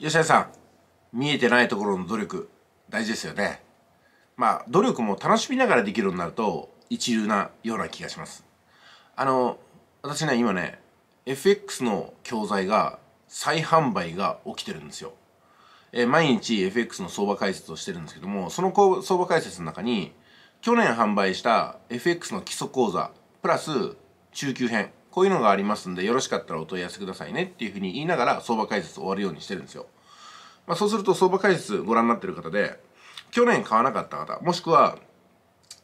吉田さん見えてないところの努力大事ですよねまあ努力も楽しみながらできるようになると一流なような気がしますあの私ね今ね FX の教材が再販売が起きてるんですよ、えー、毎日 FX の相場解説をしてるんですけどもその相場解説の中に去年販売した FX の基礎講座プラス中級編こういうのがありますんで、よろしかったらお問い合わせくださいねっていうふうに言いながら相場解説終わるようにしてるんですよ。まあ、そうすると相場解説ご覧になってる方で、去年買わなかった方、もしくは、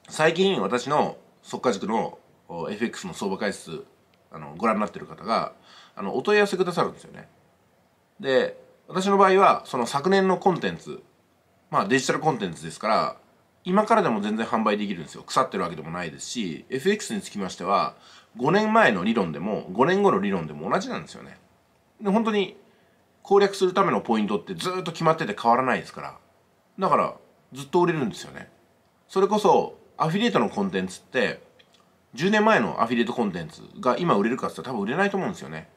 最近私の速稼塾の FX の相場解説、あの、ご覧になってる方が、あの、お問い合わせくださるんですよね。で、私の場合は、その昨年のコンテンツ、まあデジタルコンテンツですから、今からでも全然販売できるんですよ。腐ってるわけでもないですし、FX につきましては、5年前の理論でも、5年後の理論でも同じなんですよね。で、本当に攻略するためのポイントってずっと決まってて変わらないですから。だから、ずっと売れるんですよね。それこそ、アフィリエイトのコンテンツって、10年前のアフィリエイトコンテンツが今売れるかって言ったら多分売れないと思うんですよね。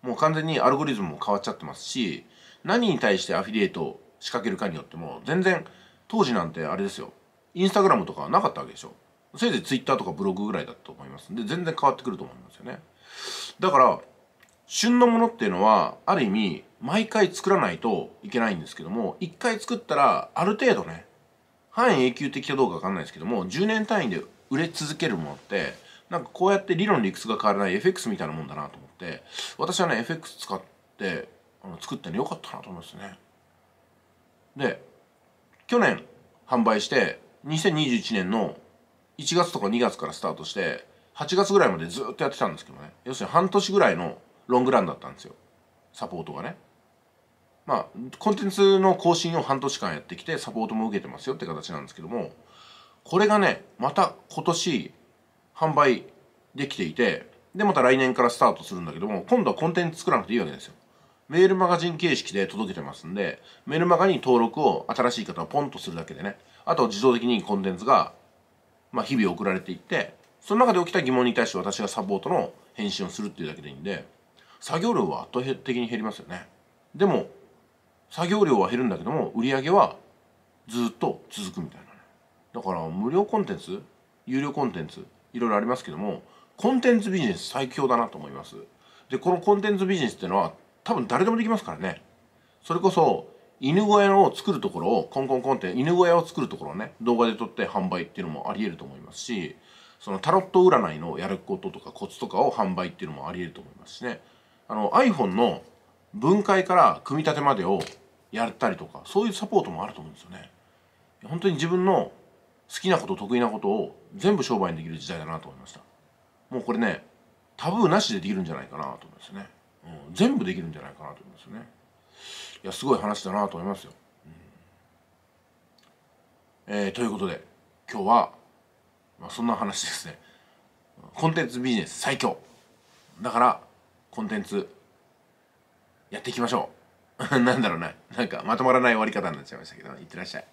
もう完全にアルゴリズムも変わっちゃってますし、何に対してアフィリエイトを仕掛けるかによっても、全然、当時なんてあれですよ。インスタグラムとかなかったわけでしょせいぜいツイッターとかブログぐらいだと思いますんで全然変わってくると思いますよねだから旬のものっていうのはある意味毎回作らないといけないんですけども一回作ったらある程度ね半永久的かどうかわかんないですけども10年単位で売れ続けるものってなんかこうやって理論理屈が変わらない FX みたいなもんだなと思って私はね FX 使ってあの作ってねよかったなと思いますねで去年販売して2021年の1月とか2月からスタートして8月ぐらいまでずっとやってたんですけどね要するに半年ぐらいのロングランだったんですよサポートがねまあコンテンツの更新を半年間やってきてサポートも受けてますよって形なんですけどもこれがねまた今年販売できていてでまた来年からスタートするんだけども今度はコンテンツ作らなくていいわけですよメールマガジン形式で届けてますんで、メールマガに登録を新しい方はポンとするだけでね、あと自動的にコンテンツが、まあ、日々送られていって、その中で起きた疑問に対して私がサポートの返信をするっていうだけでいいんで、作業量は圧倒的に減りますよね。でも、作業量は減るんだけども、売り上げはずっと続くみたいなね。だから、無料コンテンツ、有料コンテンツ、いろいろありますけども、コンテンツビジネス最強だなと思います。で、このコンテンツビジネスっていうのは多分誰でもできますからねそれこそ犬小屋を作るところをコンコンコンって犬小屋を作るところをね動画で撮って販売っていうのもありえると思いますしそのタロット占いのやることとかコツとかを販売っていうのもありえると思いますしねあの iPhone の分解から組み立てまでをやったりとかそういうサポートもあると思うんですよね本当に自分の好きなこと得意なことを全部商売にできる時代だなと思いましたもうこれねタブーなしでできるんじゃないかなと思いますねうん、全部できるんじゃないかなと思いますねいやすごい話だなと思いますよ、うん、えー、ということで今日は、まあ、そんな話ですねコンテンツビジネス最強だからコンテンツやっていきましょう なんだろうななんかまとまらない終わり方になっちゃいましたけどいってらっしゃい